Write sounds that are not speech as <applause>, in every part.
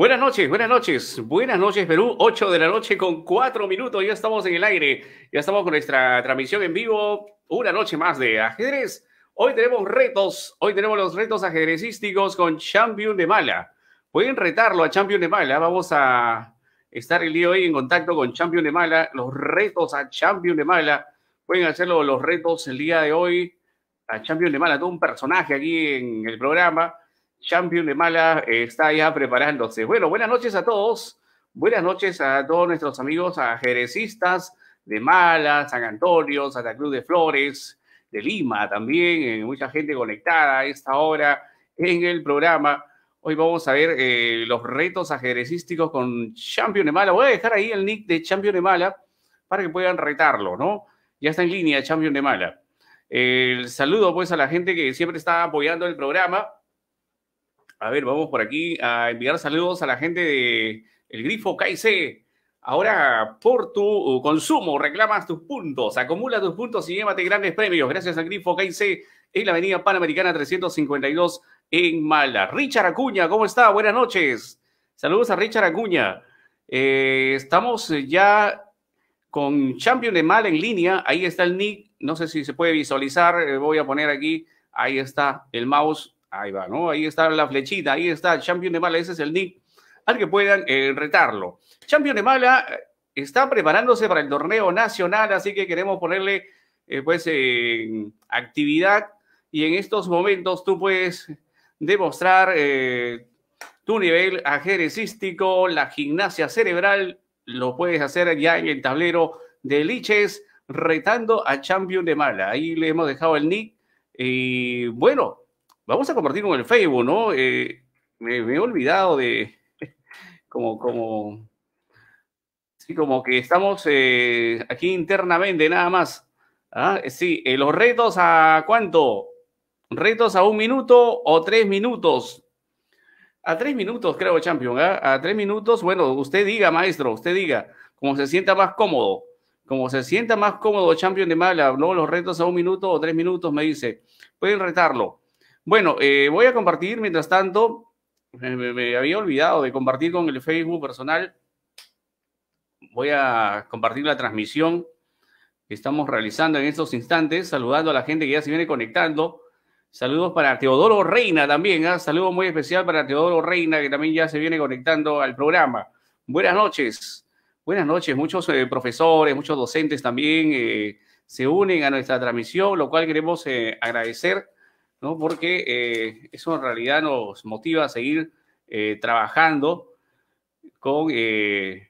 Buenas noches, buenas noches, buenas noches Perú, 8 de la noche con 4 minutos, ya estamos en el aire, ya estamos con nuestra transmisión en vivo, una noche más de ajedrez. Hoy tenemos retos, hoy tenemos los retos ajedrecísticos con Champion de Mala. Pueden retarlo a Champion de Mala, vamos a estar el día de hoy en contacto con Champion de Mala, los retos a Champion de Mala, pueden hacerlo los retos el día de hoy a Champion de Mala, todo un personaje aquí en el programa Champion de Mala eh, está ya preparándose. Bueno, buenas noches a todos. Buenas noches a todos nuestros amigos ajerecistas de Mala, San Antonio, Santa Cruz de Flores, de Lima también. Eh, mucha gente conectada a esta hora en el programa. Hoy vamos a ver eh, los retos ajerecísticos con Champion de Mala. Voy a dejar ahí el nick de Champion de Mala para que puedan retarlo, ¿no? Ya está en línea Champion de Mala. El saludo pues a la gente que siempre está apoyando el programa a ver, vamos por aquí a enviar saludos a la gente de El Grifo KC. Ahora, por tu uh, consumo, reclamas tus puntos, acumula tus puntos y llévate grandes premios. Gracias al Grifo KC en la Avenida Panamericana 352 en Mala. Richard Acuña, ¿cómo está? Buenas noches. Saludos a Richard Acuña. Eh, estamos ya con Champion de Mala en línea. Ahí está el nick. No sé si se puede visualizar. Eh, voy a poner aquí. Ahí está el mouse Ahí va, ¿no? Ahí está la flechita, ahí está Champion de Mala, ese es el nick al que puedan eh, retarlo. Champion de Mala eh, está preparándose para el torneo nacional, así que queremos ponerle eh, pues actividad y en estos momentos tú puedes demostrar tu nivel ajerecístico, la gimnasia cerebral, lo puedes hacer ya en el tablero de liches retando a Champion de Mala. Ahí le hemos dejado el nick. Y bueno, Vamos a compartir con el Facebook, ¿no? Eh, me, he olvidado de. <laughs> Como, como. Sí, como que estamos eh, aquí internamente, nada más. Ah, sí, eh, los retos a cuánto? ¿Retos a un minuto o tres minutos? A tres minutos, creo, Champion. ¿ah? A tres minutos, bueno, usted diga, maestro, usted diga, como se sienta más cómodo como se sienta más cómodo Champion de Mala, ¿no? Los retos a un minuto o tres minutos, me dice, pueden retarlo. Bueno, eh, voy a compartir, mientras tanto, me, había olvidado de compartir con el Facebook personal. Voy a compartir la transmisión que estamos realizando en estos instantes, saludando a la gente que ya se viene conectando. Saludos para Teodoro Reina también, Saludos ¿ah? saludo muy especial para Teodoro Reina, que también ya se viene conectando al programa. Buenas noches, buenas noches, muchos eh, profesores, muchos docentes también eh, se unen a nuestra transmisión, lo cual queremos agradecer ¿no? porque eh, eso en realidad nos motiva a seguir eh, trabajando con eh,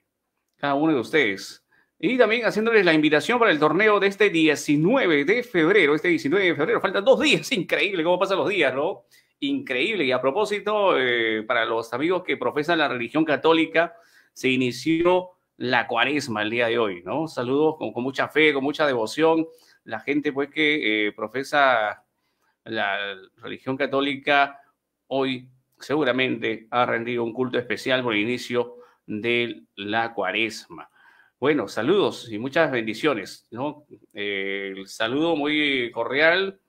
cada uno de ustedes. Y también haciéndoles la invitación para el torneo de este 19 de febrero. Este 19 de febrero, faltan dos días, <laughs> increíble cómo pasan los días, ¿no? Increíble. Y a propósito, para los amigos que profesan la religión católica, se inició la cuaresma el día de hoy, ¿no? Saludos con, mucha fe, con mucha devoción. La gente pues que profesa la religión católica hoy seguramente ha rendido un culto especial por el inicio de la cuaresma. Bueno, saludos y muchas bendiciones. Eh, el saludo muy cordial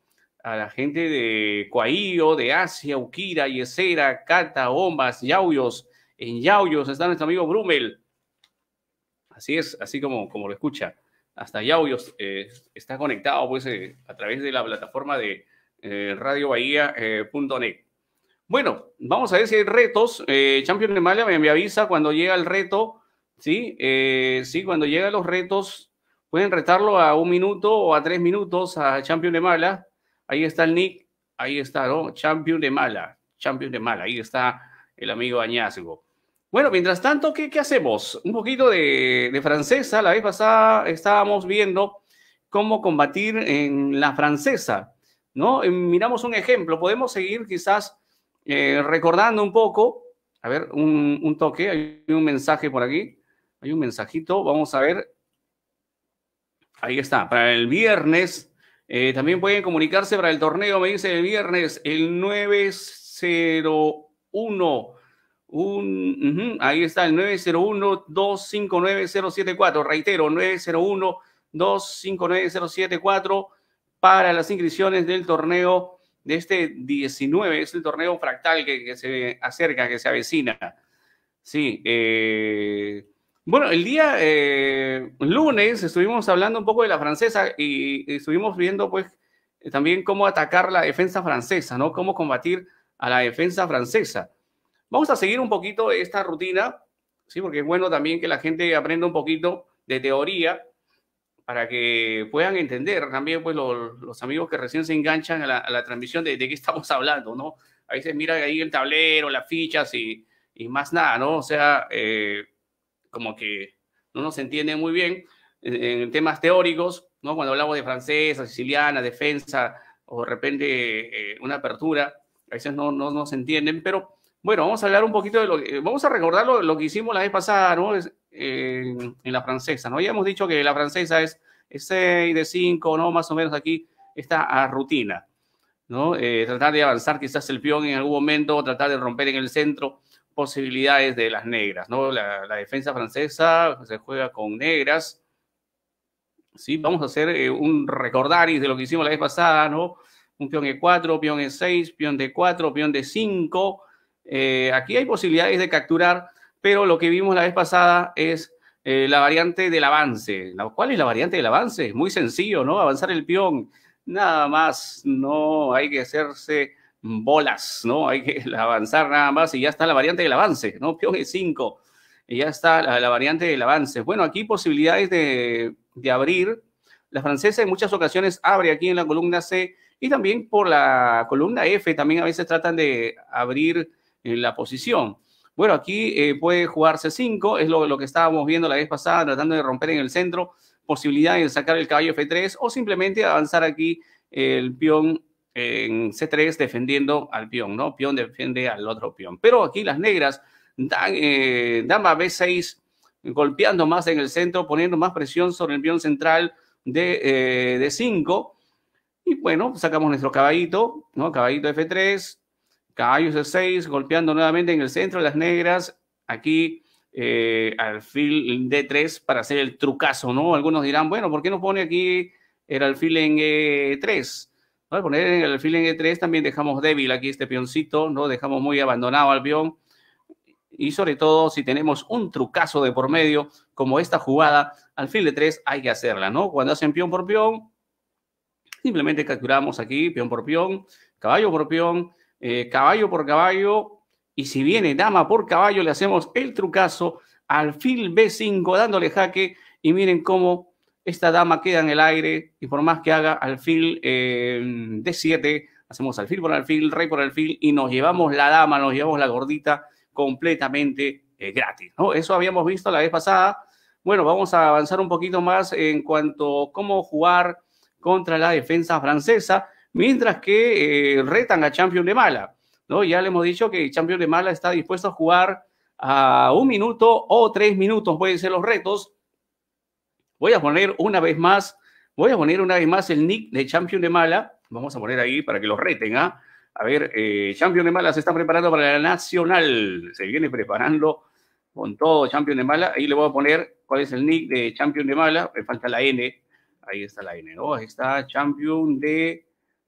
a la gente de Coahío, de Asia, ukira Yesera, Cata, Ombas, Yauyos. En Yauyos está nuestro amigo Brumel. Así es, así como, como lo escucha. Hasta Yauyos eh, está conectado pues, eh, a través de la plataforma de eh, radiobahía.net. Eh, bueno, vamos a ver si hay retos. Eh, Champion de Mala me, avisa cuando llega el reto. Sí, sí, cuando llegan los retos, pueden retarlo a un minuto o a tres minutos a Champion de Mala. Ahí está el nick, ahí está, ¿no? Champion de Mala, Champion de Mala, ahí está el amigo Añazgo. Bueno, mientras tanto, ¿qué, hacemos? Un poquito de, de, francesa. La vez pasada estábamos viendo cómo combatir en la francesa. ¿no? Miramos un ejemplo, podemos seguir quizás eh, recordando un poco, a ver, un, toque, hay un mensaje por aquí, hay un mensajito, vamos a ver, ahí está, para el viernes. Eh, también pueden comunicarse para el torneo, me dice el viernes, el 901. ahí está el 901 259074 Reitero, 901 259074 para las inscripciones del torneo de este 19, es el torneo fractal que, se acerca, que se avecina. Sí, eh, bueno, el día eh, lunes estuvimos hablando un poco de la francesa y, y estuvimos viendo pues también cómo atacar la defensa francesa, ¿no? Cómo combatir a la defensa francesa. Vamos a seguir un poquito esta rutina, ¿sí? Porque es bueno también que la gente aprenda un poquito de teoría para que puedan entender también pues, los, amigos que recién se enganchan a la, transmisión de, de, qué estamos hablando, ¿no? A veces mira ahí el tablero, las fichas y, y más nada, ¿no? O sea, eh, como que no nos entiende muy bien en, temas teóricos, ¿no? Cuando hablamos de francesa, siciliana, defensa o de repente eh, una apertura, a veces no, no nos entienden, pero bueno, vamos a hablar un poquito de lo que, vamos a recordar lo, que hicimos la vez pasada, ¿no? en, la francesa. No habíamos dicho que la francesa es, 6 de 5, ¿no? Más o menos aquí está a rutina, ¿no? Eh, tratar de avanzar quizás el peón en algún momento, tratar de romper en el centro posibilidades de las negras, ¿no? La, defensa francesa se juega con negras. Sí, vamos a hacer eh, un recordaris de lo que hicimos la vez pasada, ¿no? Un peón E4, peón E6, peón de 4 peón de 5 eh, aquí hay posibilidades de capturar pero lo que vimos la vez pasada es eh, la variante del avance. ¿Cuál es la variante del avance? Es Muy sencillo, ¿no? Avanzar el peón. Nada más, no hay que hacerse bolas, ¿no? Hay que <laughs> avanzar nada más y ya está la variante del avance, ¿no? Peón E5, y ya está la, variante del avance. Bueno, aquí posibilidades de, de abrir. La francesa en muchas ocasiones abre aquí en la columna C y también por la columna F también a veces tratan de abrir la posición. Bueno, aquí puede eh, puede jugarse 5, es lo, que estábamos viendo la vez pasada, tratando de romper en el centro, posibilidad de sacar el caballo F3 o simplemente avanzar aquí el peón en C3 defendiendo al peón, ¿no? Peón defiende al otro peón. Pero aquí las negras dan, eh, dama B6 golpeando más en el centro, poniendo más presión sobre el peón central de 5. Eh, y bueno, sacamos nuestro caballito, ¿no? Caballito F3, Caballos de 6, golpeando nuevamente en el centro de las negras. Aquí eh, alfil de 3 para hacer el trucazo, ¿no? Algunos dirán, bueno, ¿por qué no pone aquí el alfil en E3? Eh, ¿No? Al poner el alfil en E3 eh, también dejamos débil aquí este peoncito, ¿no? Dejamos muy abandonado al peón. Y sobre todo, si tenemos un trucazo de por medio, como esta jugada, alfil de 3 hay que hacerla, ¿no? Cuando hacen peón por peón, simplemente capturamos aquí peón por peón, caballo por peón, eh, caballo por caballo. Y si viene dama por caballo, le hacemos el trucazo al fil B5 dándole jaque. Y miren cómo esta dama queda en el aire. Y por más que haga alfil eh, D7, hacemos alfil por alfil, rey por alfil. Y nos llevamos la dama, nos llevamos la gordita completamente eh, gratis. Eso habíamos visto la vez pasada. Bueno, vamos a avanzar un poquito más en cuanto a cómo jugar contra la defensa francesa mientras que eh, retan a Champion de Mala. ¿no? Ya le hemos dicho que Champion de Mala está dispuesto a jugar a un minuto o tres minutos, pueden ser los retos. Voy a poner una vez más, voy a poner una vez más el nick de Champion de Mala. Vamos a poner ahí para que los reten, ¿ah? A ver, eh, Champion de Mala se está preparando para la Nacional. Se viene preparando con todo Champion de Mala. Ahí le voy a poner cuál es el nick de Champion de Mala. Me falta la N. Ahí está la N, ¿no? Ahí está Champion de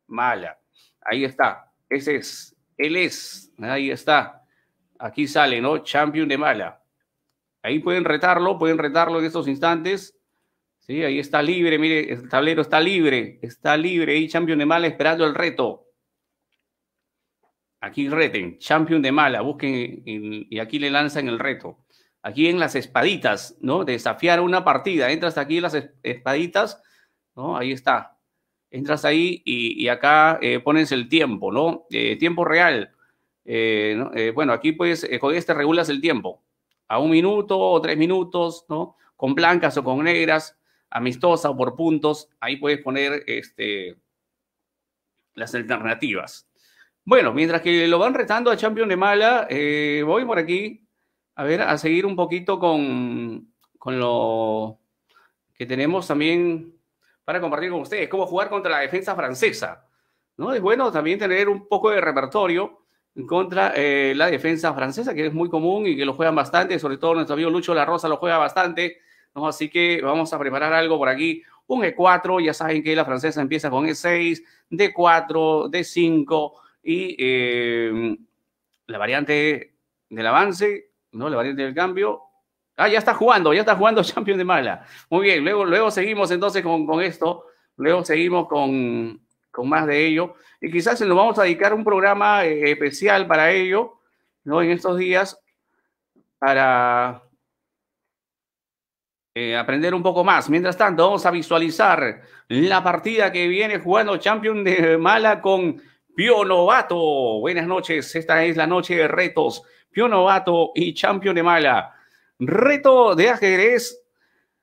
mala. Ahí está. Ese es. Él es. Ahí está. Aquí sale, ¿no? Champion de mala. Ahí pueden retarlo, pueden retarlo en estos instantes. Sí, ahí está libre, mire, el tablero está libre, está libre. Ahí Champion de mala esperando el reto. Aquí reten, Champion de mala, busquen y aquí le lanzan el reto. Aquí en las espaditas, ¿no? Desafiar una partida, entra hasta aquí las espaditas, ¿no? Ahí está, entras ahí y, acá eh, pones el tiempo, ¿no? Eh, tiempo real. Eh, bueno, aquí pues con este regulas el tiempo. A un minuto o tres minutos, ¿no? Con blancas o con negras, amistosa o por puntos. Ahí puedes poner este, las alternativas. Bueno, mientras que lo van retando a Champion de Mala, voy por aquí a ver, a seguir un poquito con, con lo que tenemos también para compartir con ustedes cómo jugar contra la defensa francesa. ¿no? Es bueno también tener un poco de repertorio contra eh, la defensa francesa, que es muy común y que lo juegan bastante, sobre todo nuestro amigo Lucho La Rosa lo juega bastante, ¿no? así que vamos a preparar algo por aquí. Un E4, ya saben que la francesa empieza con E6, D4, D5 y eh, la variante del avance, ¿no? la variante del cambio, Ah, ya está jugando, ya está jugando <laughs> champion de Mala. Muy bien, luego, luego seguimos entonces con, esto, luego seguimos con, más de ello. Y quizás nos vamos a dedicar un programa eh, especial para ello, ¿no? En estos días, para eh, aprender un poco más. Mientras tanto, vamos a visualizar la partida que viene jugando champion de Mala con Pio Novato. Buenas noches, esta es la noche de retos. Pio Novato y Champion de Mala. Reto de ajedrez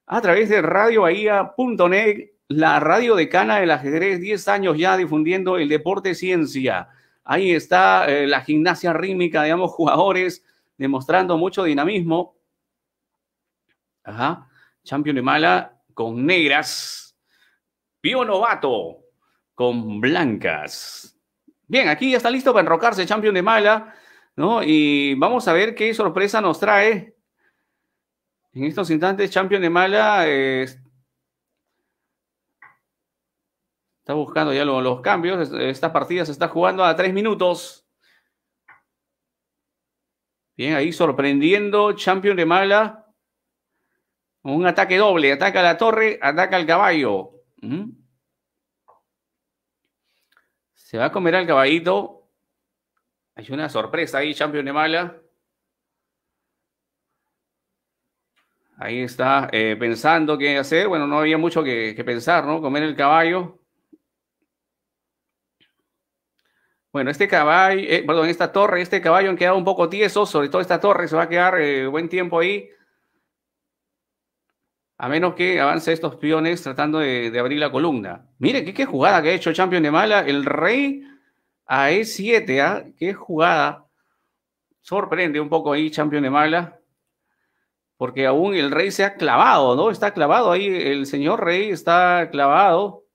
a través de Radio radioahía.net, la radio decana del ajedrez, 10 años ya difundiendo el deporte ciencia. Ahí está eh, la gimnasia rítmica de ambos <laughs> jugadores, demostrando mucho dinamismo. Ajá. Champion de Mala con negras. Pío Novato con blancas. Bien, aquí ya está listo para enrocarse Champion de Mala, ¿no? Y vamos a ver qué sorpresa nos trae en estos instantes, Champion de Mala eh, está buscando ya los, cambios. Esta partida se está jugando a tres minutos. Bien, ahí sorprendiendo Champion de Mala. Un ataque doble. Ataca a la torre, ataca al caballo. Se va a comer al caballito. Hay una sorpresa ahí, Champion de Mala. Ahí está, eh, pensando qué hacer. Bueno, no había mucho que, pensar, ¿no? Comer el caballo. Bueno, este caballo, eh, perdón, esta torre, este caballo han quedado un poco tieso sobre todo esta torre, se va a quedar eh, buen tiempo ahí. A menos que avance estos peones tratando de, abrir la columna. Mire, qué, jugada que ha hecho Champion de Mala. El rey a E7, a ¿ah? Qué jugada. Sorprende un poco ahí Champion de Mala porque aún el rey se ha clavado, ¿no? Está clavado ahí, el señor rey está clavado.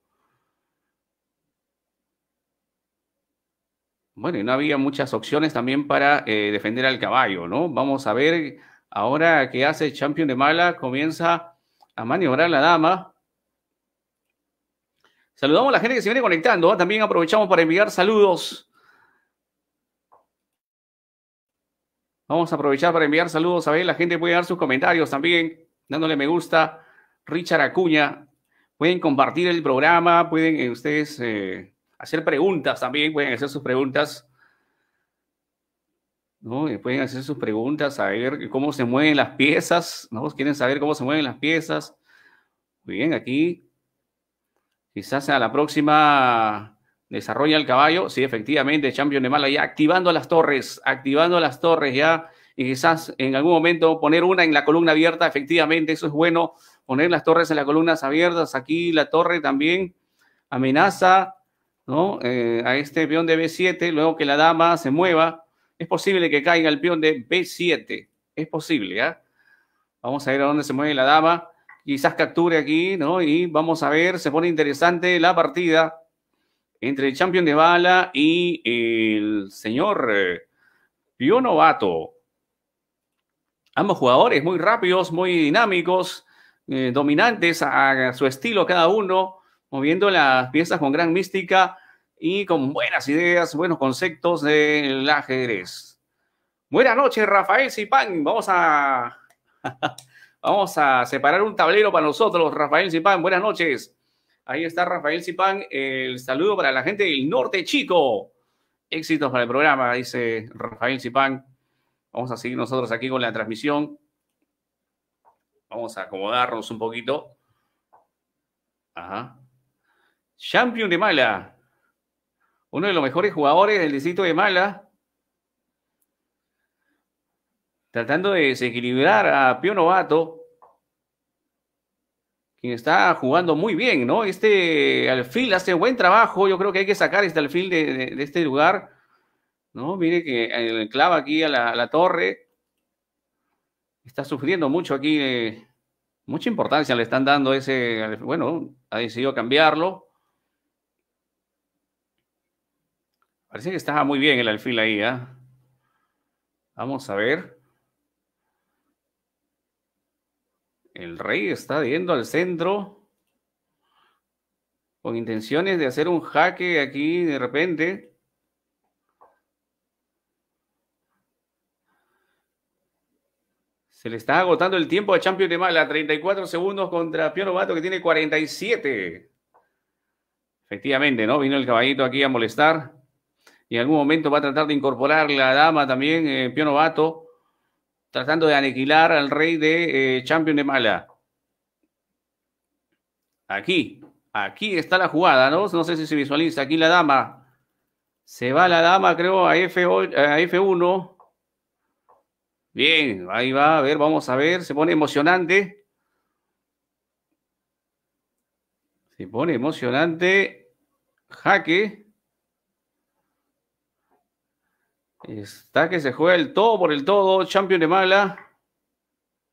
Bueno, y no había muchas opciones también para eh, defender al caballo, ¿no? Vamos a ver ahora qué hace Champion de Mala, comienza a maniobrar la dama. Saludamos a la gente que se viene conectando, ¿ah? también aprovechamos para enviar saludos Vamos a aprovechar para enviar saludos a ver. La gente puede dar sus comentarios también, dándole me gusta. Richard Acuña. Pueden compartir el programa, pueden eh, ustedes eh, hacer preguntas también, pueden hacer sus preguntas. ¿no? pueden hacer sus preguntas, a ver cómo se mueven las piezas, ¿no? Quieren saber cómo se mueven las piezas. Muy bien, aquí. Quizás a la próxima Desarrolla el caballo, sí, efectivamente, Champion de Mala ya activando las torres, activando las torres ya, y quizás en algún momento poner una en la columna abierta, efectivamente, eso es bueno, poner las torres en las columnas abiertas, aquí la torre también amenaza, ¿no? Eh, a este peón de B7, luego que la dama se mueva, es posible que caiga el peón de B7, es posible, ¿ya? ¿ah? Vamos a ver a dónde se mueve la dama, quizás capture aquí, ¿no? Y vamos a ver, se pone interesante la partida entre el champion de bala y el señor eh, Pio Novato. Ambos jugadores muy rápidos, muy dinámicos, eh, dominantes a, su estilo cada uno, moviendo las piezas con gran mística y con buenas ideas, buenos conceptos del ajedrez. Buenas noches, Rafael Zipán. Vamos a, <laughs> vamos a separar un tablero para nosotros, Rafael Zipán. Buenas noches. Ahí está Rafael Cipán. El saludo para la gente del norte chico. Éxitos para el programa, dice Rafael Cipán. Vamos a seguir nosotros aquí con la transmisión. Vamos a acomodarnos un poquito. Ajá. Champion de Mala. Uno de los mejores jugadores del distrito de Mala. Tratando de desequilibrar a Pio Novato está jugando muy bien, ¿no? Este alfil hace buen trabajo, yo creo que hay que sacar este alfil de, este lugar, ¿no? Mire que el eh, clava aquí a la, torre, está sufriendo mucho aquí, eh, mucha importancia le están dando ese, bueno, ha decidido cambiarlo. Parece que estaba muy bien el alfil ahí, ¿ah? Vamos a ver. El rey está yendo al centro con intenciones de hacer un jaque aquí de repente. Se le está agotando el tiempo a Champion de Mala. 34 segundos contra Pío Novato que tiene 47. Efectivamente, ¿no? Vino el caballito aquí a molestar. Y en algún momento va a tratar de incorporar la dama también, en eh, Pio tratando de aniquilar al rey de eh, Champion de Mala. Aquí, aquí está la jugada, ¿no? No sé si se visualiza. Aquí la dama. Se va la dama, creo, a, F, a F1. Bien, ahí va, a ver, vamos a ver. Se pone emocionante. Se pone emocionante. Jaque. Está que se juega el todo por el todo, Champion de Mala.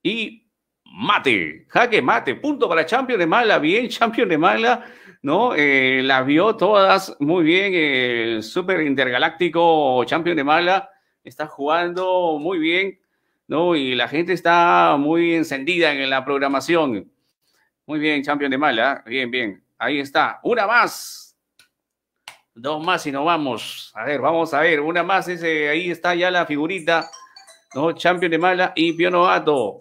Y mate, jaque mate, punto para Champion de Mala, bien Champion de Mala, ¿no? Eh, las vio todas muy bien, el super intergaláctico Champion de Mala está jugando muy bien, ¿no? Y la gente está muy encendida en la programación. Muy bien, Champion de Mala, bien, bien, ahí está, una más. Dos más y nos vamos. A ver, vamos a ver. Una más, ese, ahí está ya la figurita. ¿no? Champion de Mala y Pionovato.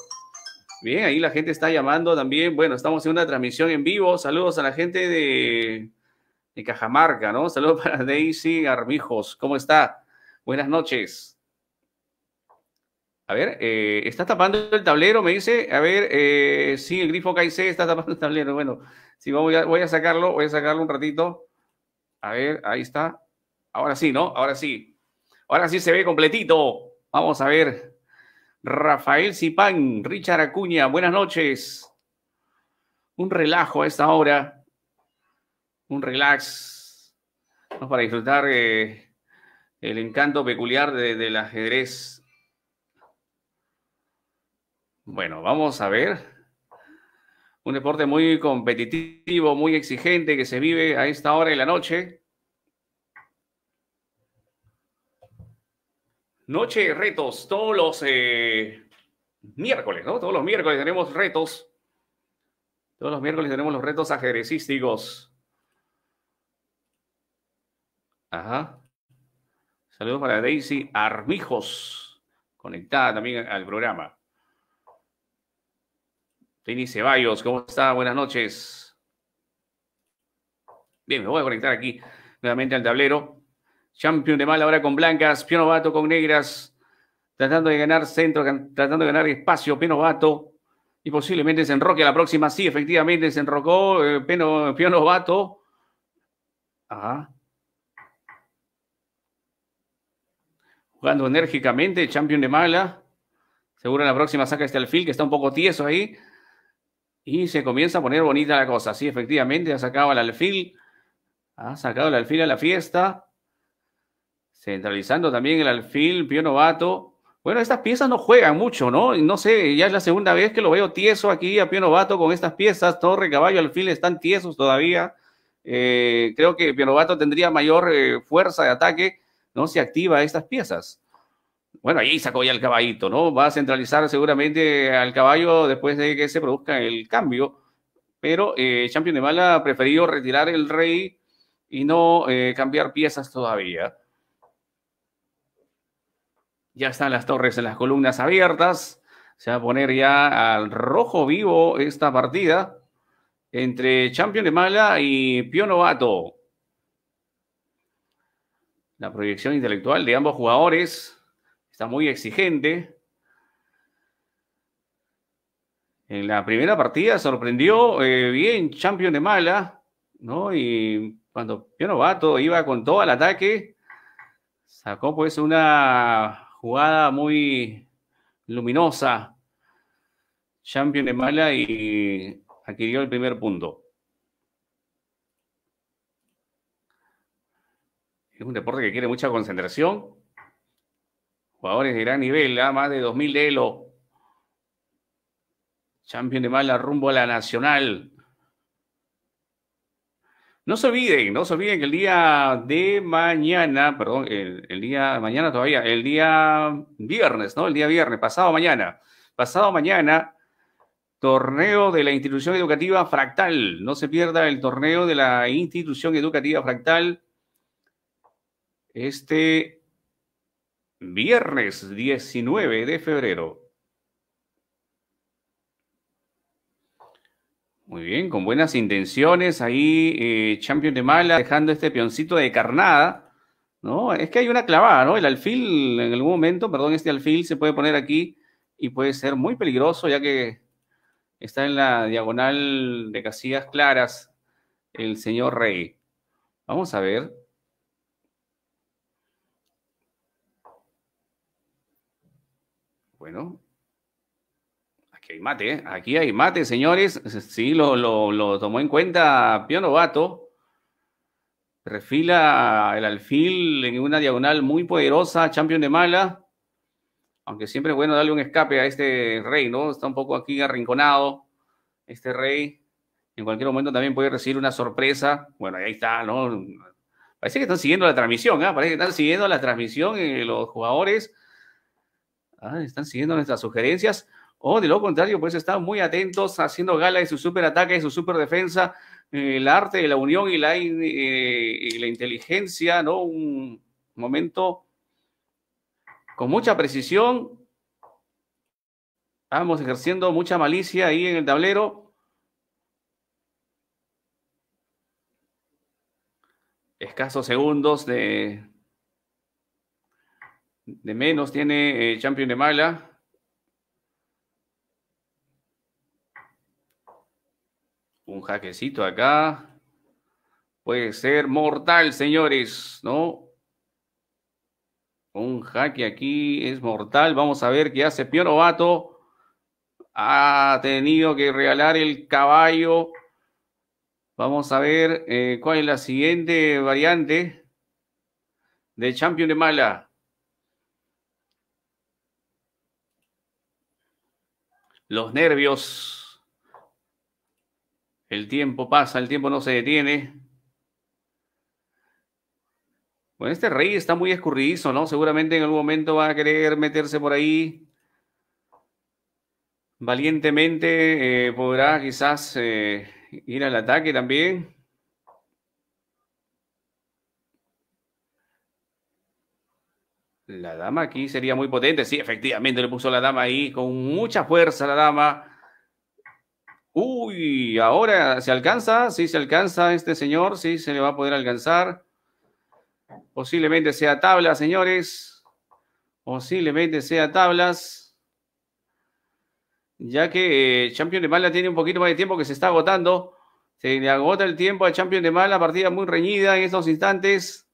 Bien, ahí la gente está llamando también. Bueno, estamos en una transmisión en vivo. Saludos a la gente de, Cajamarca, ¿no? Saludos para Daisy Armijos. ¿Cómo está? Buenas noches. A ver, eh, está tapando el tablero, me dice. A ver, eh, sí, el grifo se está tapando el tablero. Bueno, sí, voy voy a sacarlo, voy a sacarlo un ratito. A ver, ahí está. Ahora sí, ¿no? Ahora sí. Ahora sí se ve completito. Vamos a ver. Rafael Cipán, Richard Acuña, buenas noches. Un relajo a esta hora. Un relax. Para disfrutar eh, el encanto peculiar del ajedrez. Bueno, vamos a ver un deporte muy competitivo, muy exigente que se vive a esta hora de la noche. Noche de retos, todos los eh, miércoles, ¿no? Todos los miércoles tenemos retos. Todos los miércoles tenemos los retos ajedrecísticos. Ajá. Saludos para Daisy Armijos, conectada también al programa. Tini Ceballos, ¿cómo está? Buenas noches. Bien, me voy a conectar aquí nuevamente al tablero. Champion de mala ahora con blancas, pionovato con negras, tratando de ganar centro, tratando de ganar espacio, Pionovato y posiblemente se enroque a la próxima. Sí, efectivamente se enrocó eh, Pionovato. Ajá. Jugando enérgicamente, Champion de mala. Seguro en la próxima saca este alfil que está un poco tieso ahí. Y se comienza a poner bonita la cosa. Sí, efectivamente, ha sacado el alfil. Ha sacado el alfil a la fiesta. Centralizando también el alfil, pío novato. Bueno, estas piezas no juegan mucho, ¿no? No sé, ya es la segunda vez que lo veo tieso aquí a pío novato con estas piezas. Torre, caballo, alfil están tiesos todavía. Eh, creo que Novato tendría mayor eh, fuerza de ataque, ¿no? se activa estas piezas bueno, ahí sacó ya el caballito, ¿no? Va a centralizar seguramente al caballo después de que se produzca el cambio, pero eh, Champion de Mala ha preferido retirar el rey y no eh, cambiar piezas todavía. Ya están las torres en las columnas abiertas. Se va a poner ya al rojo vivo esta partida entre Champion de Mala y Pio Novato. La proyección intelectual de ambos jugadores muy exigente. En la primera partida sorprendió eh, bien Champion de Mala, Y cuando Piano Bato iba con todo al ataque, sacó pues una jugada muy luminosa. Champion de Mala y adquirió el primer punto. Es un deporte que quiere mucha concentración Jugadores de gran nivel, ¿ah? más de 2.000 de Elo. Champion de mala rumbo a la nacional. No se olviden, no se olviden que el día de mañana, perdón, el, día de mañana todavía, el día viernes, ¿no? El día viernes, pasado mañana. Pasado mañana, torneo de la institución educativa fractal. No se pierda el torneo de la institución educativa fractal. Este viernes 19 de febrero. Muy bien, con buenas intenciones ahí, eh, Champion de Mala dejando este peoncito de carnada, ¿no? Es que hay una clavada, ¿no? El alfil en algún momento, perdón, este alfil se puede poner aquí y puede ser muy peligroso ya que está en la diagonal de casillas claras el señor Rey. Vamos a ver. Bueno, aquí hay mate, aquí hay mate, señores. Sí, lo, lo, tomó en cuenta Pío Novato. Refila el alfil en una diagonal muy poderosa, champion de mala. Aunque siempre es bueno darle un escape a este rey, ¿no? Está un poco aquí arrinconado. Este rey en cualquier momento también puede recibir una sorpresa. Bueno, ahí está, ¿no? Parece que están siguiendo la transmisión, ¿eh? Parece que están siguiendo la transmisión eh, los jugadores Ah, están siguiendo nuestras sugerencias. O de lo contrario, pues están muy atentos, haciendo gala de su superataque, de su superdefensa, defensa, eh, el arte de la unión eh, y la, inteligencia, ¿no? Un momento con mucha precisión. estamos ejerciendo mucha malicia ahí en el tablero. Escasos segundos de de menos tiene el eh, Champion de Mala. Un jaquecito acá. Puede ser mortal, señores, ¿no? Un jaque aquí es mortal. Vamos a ver qué hace ovato Ha tenido que regalar el caballo. Vamos a ver eh, cuál es la siguiente variante de Champion de Mala. los nervios. El tiempo pasa, el tiempo no se detiene. Bueno, este rey está muy escurridizo, ¿no? Seguramente en algún momento va a querer meterse por ahí. Valientemente eh, podrá quizás eh, ir al ataque también. La dama aquí sería muy potente. Sí, efectivamente, le puso la dama ahí con mucha fuerza la dama. Uy, ahora se alcanza, sí se alcanza este señor, sí se le va a poder alcanzar. Posiblemente sea tabla, señores. Posiblemente sea tablas. Ya que eh, Champion de Mala tiene un poquito más de tiempo que se está agotando. Se le agota el tiempo a Champion de Mala, partida muy reñida en estos instantes.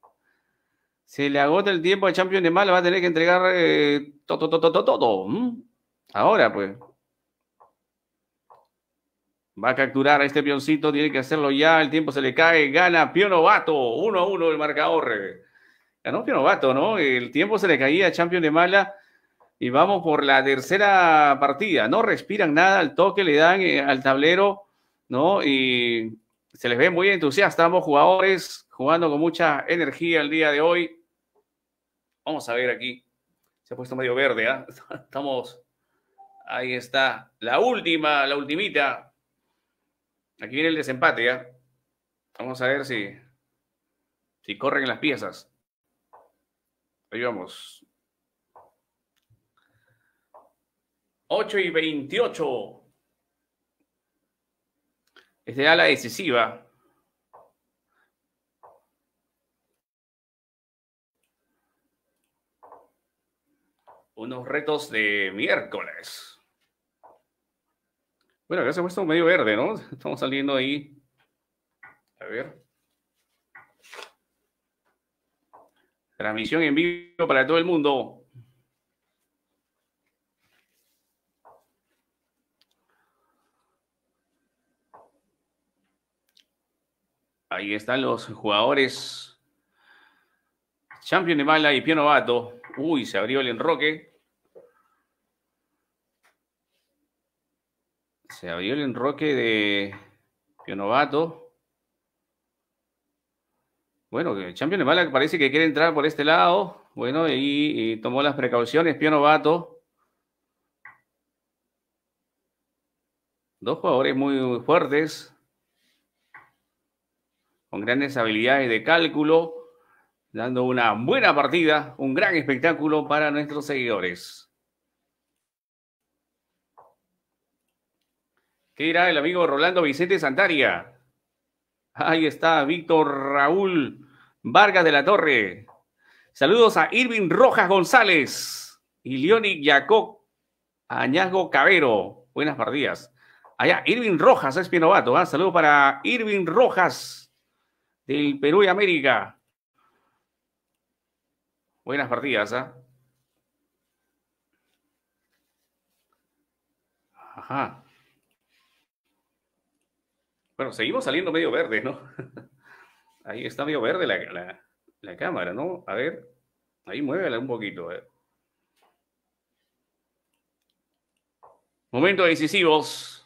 Se le agota el tiempo a Champion de Mala, va a tener que entregar eh, todo, todo, todo, todo. Ahora, pues. Va a capturar a este pioncito, tiene que hacerlo ya, el tiempo se le cae, gana Pionovato, 1 a 1 el marcador. Eh. Ganó Pionovato, ¿no? El tiempo se le caía a Champion de Mala y vamos por la tercera partida. No respiran nada, al toque le dan eh, al tablero, ¿no? Y se les ve muy entusiastas ambos jugadores, jugando con mucha energía el día de hoy. Vamos a ver aquí. Se ha puesto medio verde, ¿ah? <laughs> Estamos. Ahí está. La última, la ultimita. Aquí viene el desempate, ¿ah? Vamos a ver si. Si corren las piezas. Ahí vamos. 8 y 28. Este da la decisiva. unos retos de miércoles. Bueno, acá se ha puesto medio verde, ¿no? <laughs> Estamos saliendo ahí. A ver. Transmisión en vivo para todo el mundo. Ahí están los jugadores. Champion de Mala y Novato. Uy, se abrió el enroque. Se abrió el enroque de Pionovato. Bueno, el de Mala parece que quiere entrar por este lado. Bueno, y, tomó las precauciones Pionovato. Dos jugadores muy fuertes, con grandes habilidades de cálculo, dando una buena partida, un gran espectáculo para nuestros seguidores. ¿Qué el amigo Rolando Vicente Santaria? Ahí está Víctor Raúl Vargas de la Torre. Saludos a Irving Rojas González y Leónic Jacob Añazgo Cabero. Buenas partidas. Allá, Irving Rojas es Pinovato. ¿ah? Saludos para Irving Rojas del Perú y América. Buenas partidas. ¿ah? Ajá. Bueno, seguimos saliendo medio verde, ¿no? <laughs> Ahí está medio verde la, la, cámara, ¿no? A ver, ahí muévela un poquito. Eh. Momentos decisivos.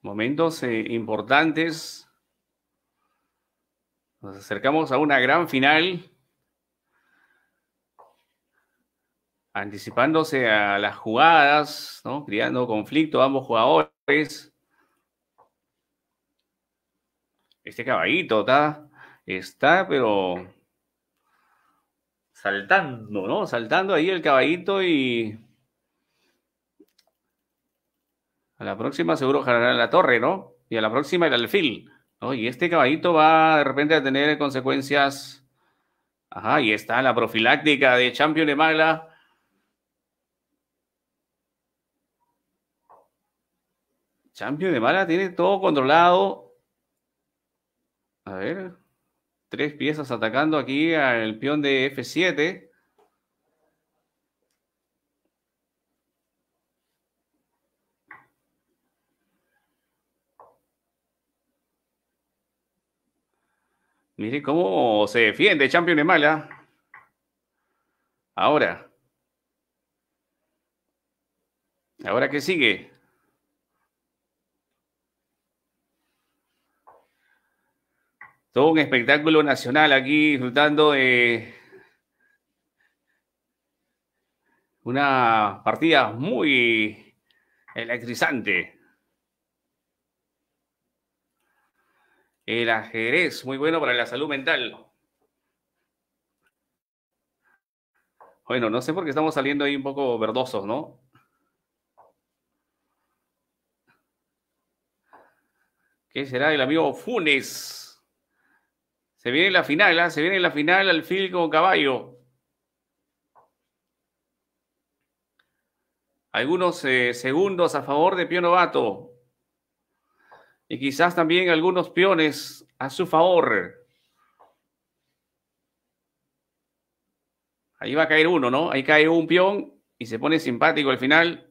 Momentos eh, importantes. Nos acercamos a una gran final. anticipándose a las jugadas, ¿no? Creando conflicto ambos jugadores. Este caballito está, está, pero saltando, ¿no? Saltando ahí el caballito y a la próxima seguro ganará la torre, ¿no? Y a la próxima el alfil, ¿no? Y este caballito va de repente a tener consecuencias. Ajá, y está la profiláctica de Champion de Magla Champion de Mala tiene todo controlado. A ver. Tres piezas atacando aquí al peón de F7. Mire cómo se defiende Champion de Mala. Ahora. Ahora que sigue. todo un espectáculo nacional aquí disfrutando de eh, una partida muy electrizante. El ajedrez, muy bueno para la salud mental. Bueno, no sé por qué estamos saliendo ahí un poco verdosos, ¿no? ¿Qué será el amigo Funes? Se viene la final, ¿eh? se viene la final al fil con caballo. Algunos eh, segundos a favor de Pío Novato. Y quizás también algunos peones a su favor. Ahí va a caer uno, ¿no? Ahí cae un peón y se pone simpático al final.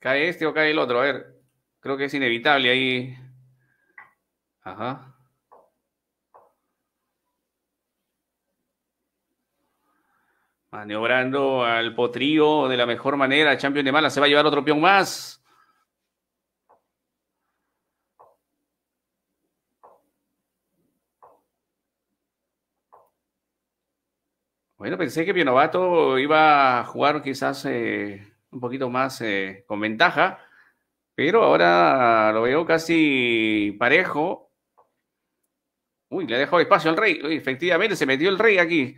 ¿Cae este o cae el otro? A ver, creo que es inevitable ahí. Ajá. Maniobrando al potrío de la mejor manera. Champion de mala se va a llevar otro peón más. Bueno, pensé que Pionovato iba a jugar quizás eh, un poquito más eh, con ventaja, pero ahora lo veo casi parejo. Uy, le dejó espacio al rey. efectivamente, se metió el rey aquí.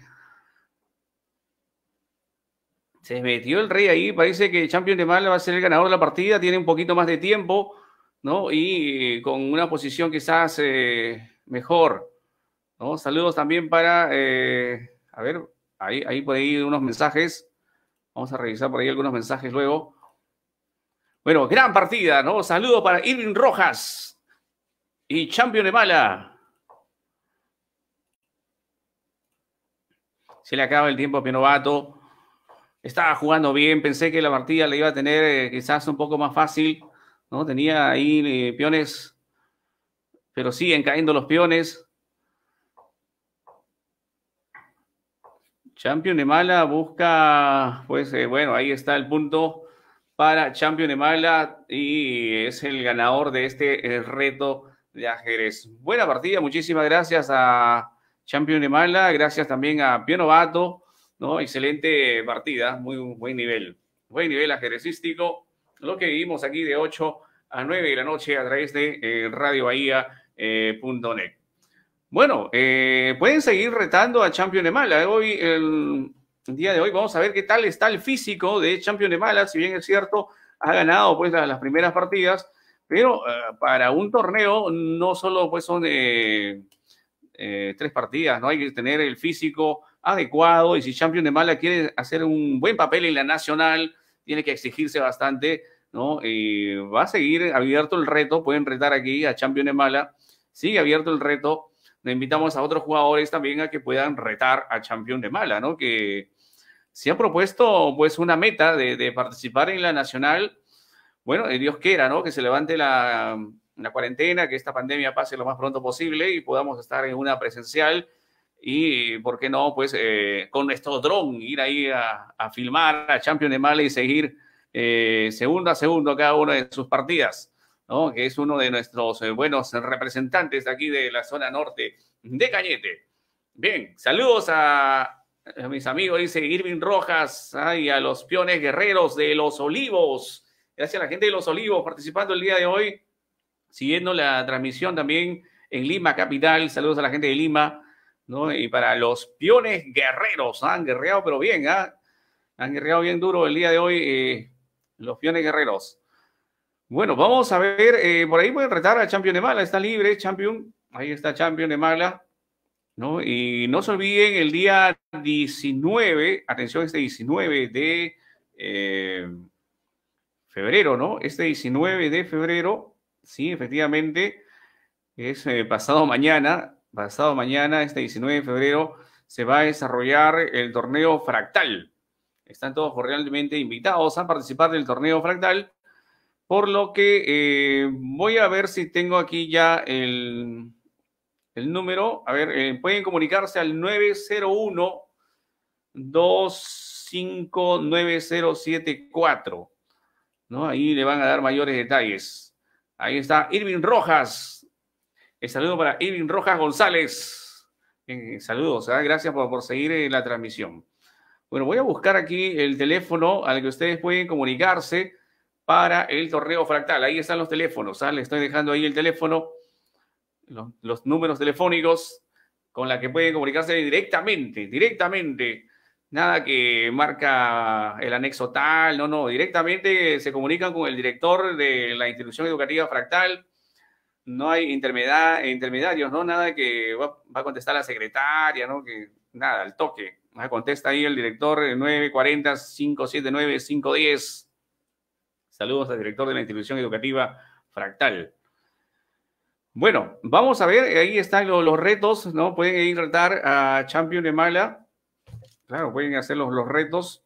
Se metió el rey ahí, parece que Champion de Mala va a ser el ganador de la partida, tiene un poquito más de tiempo, ¿no? Y eh, con una posición quizás eh, mejor, ¿no? Saludos también para, eh, a ver, ahí, ahí por ahí unos mensajes, vamos a revisar por ahí algunos mensajes luego. Bueno, gran partida, ¿no? Saludos para Irving Rojas y Champion de Mala. Se le acaba el tiempo a Pinovato estaba jugando bien, pensé que la partida la iba a tener eh, quizás un poco más fácil, ¿no? Tenía ahí eh, peones, pero siguen cayendo los peones. Champion de Mala busca, pues eh, bueno, ahí está el punto para Champion de Mala y es el ganador de este reto de ajedrez. Buena partida, muchísimas gracias a Champion de Mala, gracias también a Pionovato ¿no? Excelente partida, muy buen nivel, buen nivel ajerecístico Lo que vimos aquí de 8 a 9 de la noche a través de eh, Radio eh, bueno, eh, pueden seguir retando a Champion de Mala. Hoy, el día de hoy, vamos a ver qué tal está el físico de Champion de Mala. Si bien es cierto, ha ganado pues las, primeras partidas, pero eh, para un torneo no solo pues son tres partidas, ¿no? Hay que tener el físico adecuado y si Champion de Mala quiere hacer un buen papel en la nacional, tiene que exigirse bastante, ¿no? Y eh, va a seguir abierto el reto, pueden retar aquí a Champion de Mala, sigue abierto el reto, le invitamos a otros jugadores también a que puedan retar a Champion de Mala, ¿no? Que se ha propuesto pues una meta de, de participar en la nacional, bueno, Dios quiera, ¿no? Que se levante la, la cuarentena, que esta pandemia pase lo más pronto posible y podamos estar en una presencial y, ¿por qué no? Pues eh, con nuestro dron ir ahí a, a, filmar a Champions de Mali y seguir eh, segundo a segundo cada una de sus partidas, ¿no? Que es uno de nuestros eh, buenos representantes aquí de la zona norte de Cañete. Bien, saludos a mis amigos, dice Irving Rojas, y a los peones guerreros de Los Olivos. Gracias a la gente de Los Olivos participando el día de hoy, siguiendo la transmisión también en Lima Capital. Saludos a la gente de Lima. ¿no? Y para los piones guerreros, han guerreado pero bien, ¿ah? han guerreado bien duro el día de hoy eh, los piones guerreros. Bueno, vamos a ver, eh, por ahí pueden retar a Champion de Mala, está libre, Champion, ahí está Champion de Mala, ¿no? Y no se olviden el día 19, atención, este 19 de eh, febrero, ¿no? Este 19 de febrero, sí, efectivamente, es pasado mañana, pasado mañana, este 19 de febrero, se va a desarrollar el torneo fractal. Están todos realmente invitados a participar del torneo fractal, por lo que eh, voy a ver si tengo aquí ya el, el número. A ver, eh, pueden comunicarse al 901 259074 ¿no? Ahí le van a dar mayores detalles. Ahí está Irving Rojas, el saludo para Irving Rojas González. saludos, ¿ah? gracias por, seguir en la transmisión. Bueno, voy a buscar aquí el teléfono al que ustedes pueden comunicarse para el torneo fractal. Ahí están los teléfonos, ¿ah? le estoy dejando ahí el teléfono, los, números telefónicos con la que pueden comunicarse directamente, directamente. Nada que marca el anexo tal, no, no, directamente se comunican con el director de la institución educativa fractal no hay intermediarios, no nada que va, a contestar la secretaria, ¿no? Que nada, al toque. Contesta ahí el director 940-579-510. Eh, Saludos al director de la institución educativa Fractal. Bueno, vamos a ver, ahí están los, retos, ¿no? Pueden ir a retar a Champion de Mala. Claro, pueden hacer los, retos.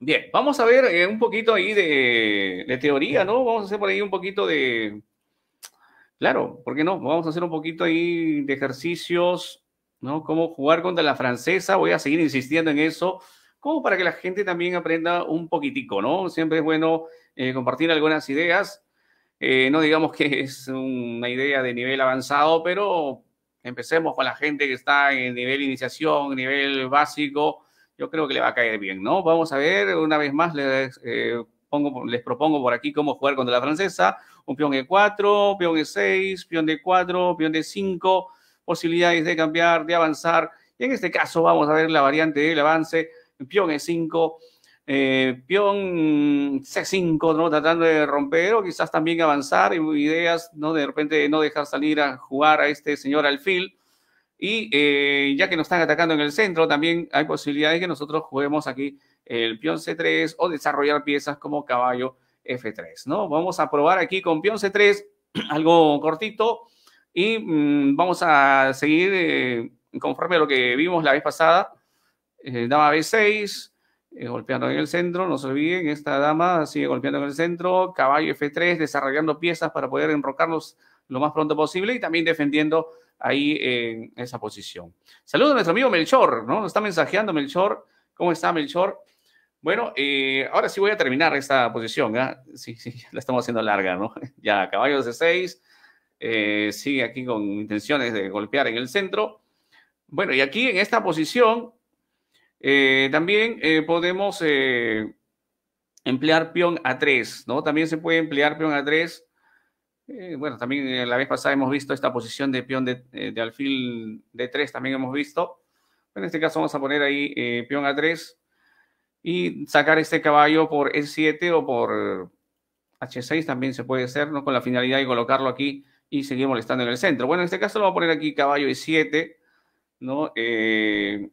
Bien, vamos a ver eh, un poquito ahí de, de teoría, ¿no? Vamos a hacer por ahí un poquito de, Claro, ¿por qué no? Vamos a hacer un poquito ahí de ejercicios, ¿no? Cómo jugar contra la francesa, voy a seguir insistiendo en eso, como para que la gente también aprenda un poquitico, ¿no? Siempre es bueno eh, compartir algunas ideas. Eh, no digamos que <laughs> es una idea de nivel avanzado, pero empecemos con la gente que está en nivel iniciación, nivel básico, yo creo que le va a caer bien, ¿no? Vamos a ver, una vez más les, eh, pongo, les propongo por aquí cómo jugar contra la francesa un peón E4, peón E6, peón D4, peón D5, posibilidades de cambiar, de avanzar. Y en este caso vamos a ver la variante del avance, peón E5, eh, peón C5, ¿no? tratando de romper o quizás también avanzar, ideas, ¿no? de repente no dejar salir a jugar a este señor alfil. Y eh, ya que nos están atacando en el centro, también hay posibilidades que nosotros juguemos aquí el peón C3 o desarrollar piezas como caballo F3, ¿no? Vamos a probar aquí con peón C3 <clears throat> algo cortito y mm, vamos a seguir eh, conforme a lo que vimos la vez pasada. Eh, dama B6, eh, golpeando en el centro, no se olviden, esta dama sigue golpeando en el centro, caballo F3, desarrollando piezas para poder enrocarlos lo más pronto posible y también defendiendo ahí en esa posición. Saludos a nuestro amigo Melchor, ¿no? Nos está mensajeando Melchor. ¿Cómo está Melchor? Bueno, eh, ahora sí voy a terminar esta posición. ¿eh? Sí, sí, <laughs> la estamos haciendo larga, ¿no? <laughs> Ya, caballos de seis, eh, sigue aquí con intenciones de golpear en el centro. Bueno, y aquí en esta posición eh, también podemos emplear peón a tres, ¿no? También se puede emplear peón a tres. bueno, también la vez pasada hemos visto esta posición de peón de, de alfil de tres, también hemos visto. En este caso vamos a poner ahí peón a 3 y sacar este caballo por E7 o por H6 también se puede hacer, ¿no? Con la finalidad de colocarlo aquí y seguir molestando en el centro. Bueno, en este caso lo voy a poner aquí caballo E7, ¿no? Eh,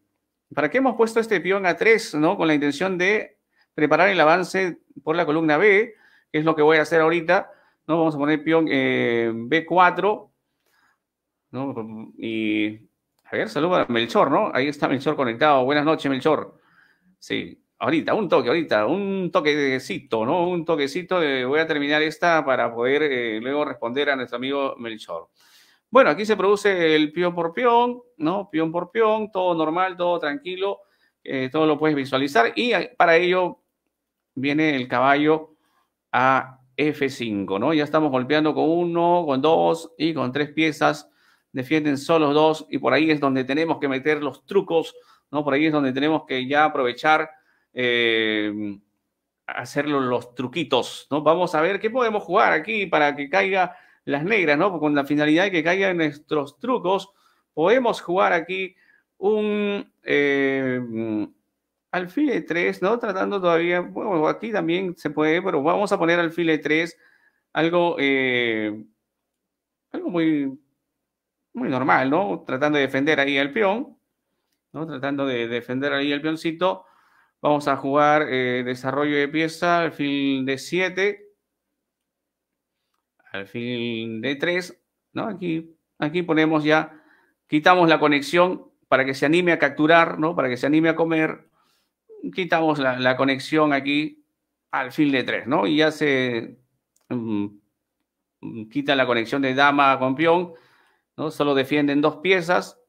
¿Para qué hemos puesto este peón A3, ¿no? Con la intención de preparar el avance por la columna B, que es lo que voy a hacer ahorita, ¿no? Vamos a poner peón eh, B4, ¿no? Y, a ver, saludos a Melchor, ¿no? Ahí está Melchor conectado. Buenas noches, Melchor. Sí, ahorita, un toque, ahorita, un toquecito, ¿no? Un toquecito, voy a terminar esta para poder eh, luego responder a nuestro amigo Melchor. Bueno, aquí se produce el pion por pion, ¿no? Pion por peón todo normal, todo tranquilo, eh, todo lo puedes visualizar y para ello viene el caballo a F5, ¿no? Ya estamos golpeando con uno, con dos y con tres piezas, defienden solo dos y por ahí es donde tenemos que meter los trucos, ¿no? Por ahí es donde tenemos que ya aprovechar Em, hacer los truquitos, ¿no? Vamos a ver qué podemos jugar aquí para que caiga las negras, ¿no? Con la finalidad de que caigan nuestros trucos, podemos jugar aquí un eh, alfil 3, ¿no? Tratando todavía, bueno, aquí también se puede, pero vamos a poner alfil 3, algo, em, algo muy, muy normal, ¿no? Tratando de defender ahí al peón, ¿no? Tratando de defender ahí al peoncito. Vamos a jugar eh, desarrollo de pieza, al fin de 7, fin de 3, ¿no? Aquí, aquí ponemos ya, quitamos la conexión para que se anime a capturar, ¿no? Para que se anime a comer, quitamos la, conexión aquí, al fin de 3, ¿no? Y ya se mm, mm, quita la conexión de dama con peón, ¿no? Solo defienden dos piezas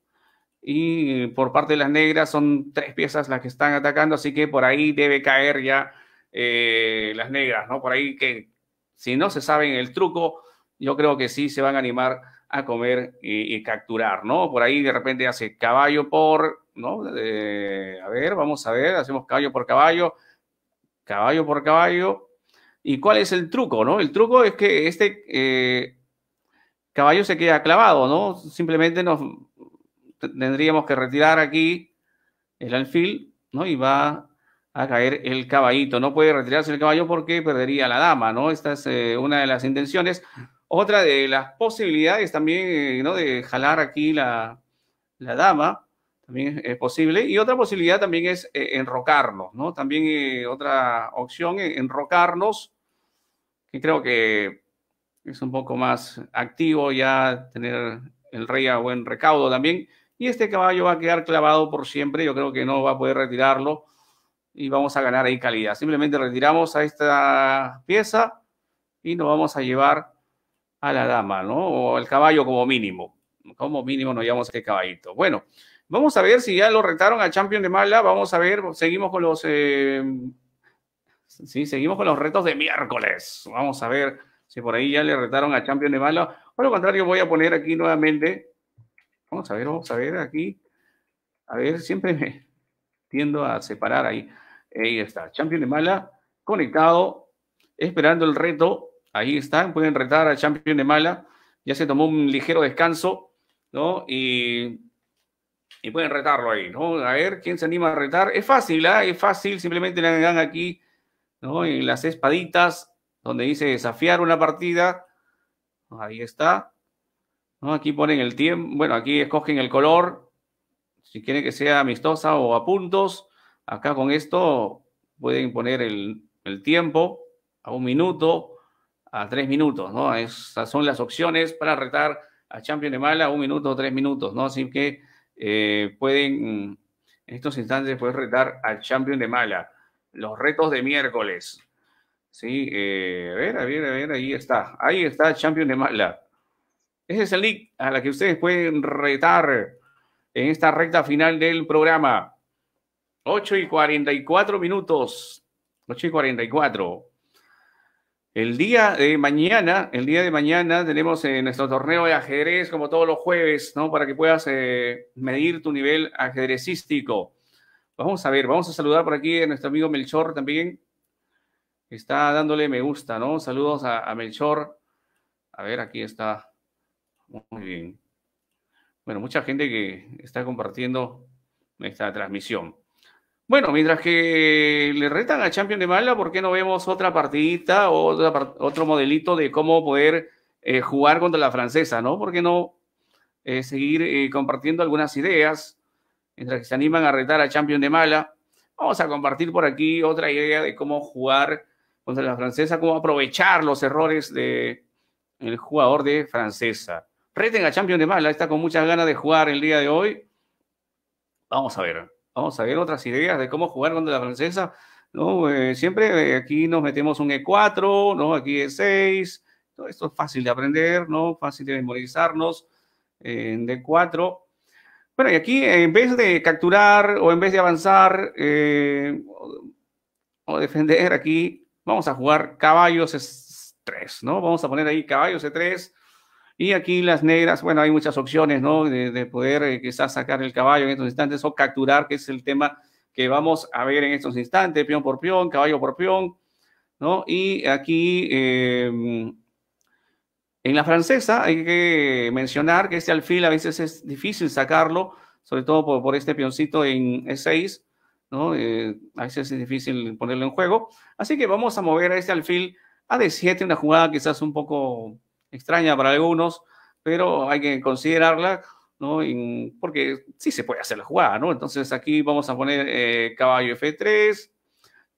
y por parte de las negras son tres piezas las que están atacando, así que por ahí debe caer ya eh, las negras, ¿no? Por ahí que si no se saben el truco, yo creo que sí se van a animar a comer y, capturar, ¿no? Por ahí de repente hace caballo por, ¿no? Eh, a ver, vamos a ver, hacemos caballo por caballo, caballo por caballo. ¿Y cuál es el truco, no? El truco es que este eh, caballo se queda clavado, ¿no? Simplemente nos tendríamos que retirar aquí el alfil, ¿no? Y va a caer el caballito. No puede retirarse el caballo porque perdería la dama, ¿no? Esta es eh, una de las intenciones. Otra de las posibilidades también, eh, ¿no? De jalar aquí la, dama, también es posible. Y otra posibilidad también es eh, enrocarnos, ¿no? También otra opción, enrocarnos, que creo que es un poco más activo ya tener el rey a buen recaudo también. Y este caballo va a quedar clavado por siempre. Yo creo que no va a poder retirarlo. Y vamos a ganar ahí calidad. Simplemente retiramos a esta pieza y nos vamos a llevar a la dama, ¿no? O al caballo como mínimo. Como mínimo nos llevamos a este caballito. Bueno, vamos a ver si ya lo retaron a Champion de Mala. Vamos a ver, seguimos con los... Eh, sí, seguimos con los retos de miércoles. Vamos a ver si por ahí ya le retaron a Champion de Mala. Por lo contrario, voy a poner aquí nuevamente Vamos a ver, vamos a ver aquí. A ver, siempre me tiendo a separar ahí. Ahí está, Champion de Mala, conectado, esperando el reto. Ahí están, pueden retar a Champion de Mala. Ya se tomó un ligero descanso, ¿no? Y, y pueden retarlo ahí, ¿no? A ver, ¿quién se anima a retar? Es fácil, ¿ah? Es fácil, simplemente le dan aquí, ¿no? En las espaditas, donde dice desafiar una partida. Ahí está. Aquí ponen el tiempo, bueno, aquí escogen el color, si quieren que sea amistosa o a puntos. Acá con esto pueden poner el, tiempo a un minuto, a tres minutos, ¿no? Esas son las opciones para retar a Champion de Mala un minuto o tres minutos, ¿no? Así que eh, pueden en estos instantes puedes retar al Champion de Mala. Los retos de miércoles. Sí, eh, a ver, a ver, a ver, ahí está. Ahí está Champion de Mala. Esa es el link a la que ustedes pueden retar en esta recta final del programa. 8 y 44 minutos. 8 y 44. El día de mañana, el día de mañana tenemos eh, nuestro torneo de ajedrez como todos los jueves, ¿no? Para que puedas eh, medir tu nivel ajedrecístico. Vamos a ver, vamos a saludar por aquí a nuestro amigo Melchor también. Está dándole me gusta, ¿no? Saludos a, a Melchor. A ver, aquí está. Muy bien. Bueno, mucha gente que está compartiendo esta transmisión. Bueno, mientras que le retan a Champion de Mala, ¿por qué no vemos otra partidita o otro modelito de cómo poder eh, jugar contra la francesa, ¿no? ¿Por qué no eh, seguir eh, compartiendo algunas ideas mientras que se animan a retar a Champion de Mala? Vamos a compartir por aquí otra idea de cómo jugar contra la francesa, cómo aprovechar los errores del jugador de francesa. Reten a Champions de Mala, está con muchas ganas de jugar el día de hoy. Vamos a ver, vamos a ver otras ideas de cómo jugar contra la francesa. ¿no? Eh, siempre eh, aquí nos metemos un E4, ¿no? Aquí E6. Todo esto es fácil de aprender, ¿no? Fácil de memorizarnos en D4. Bueno, y aquí eh, en vez de capturar o en vez de avanzar o defender aquí, vamos a jugar caballos 3, e ¿no? Vamos a poner ahí caballos E3 y aquí las negras, bueno, hay muchas opciones, ¿no? De, poder eh, quizás sacar el caballo en estos instantes o capturar, que es el tema que vamos a ver en estos instantes, peón por peón, caballo por peón, ¿no? Y aquí em, en la francesa hay que mencionar que este alfil a veces es difícil sacarlo, sobre todo por, este peoncito en E6, ¿no? Eh, a veces es difícil ponerlo en juego. Así que vamos a mover a este alfil a D7, una jugada quizás un poco extraña para algunos, pero hay que considerarla, ¿no? porque sí se puede hacer la jugada, ¿no? Entonces aquí vamos a poner eh, caballo F3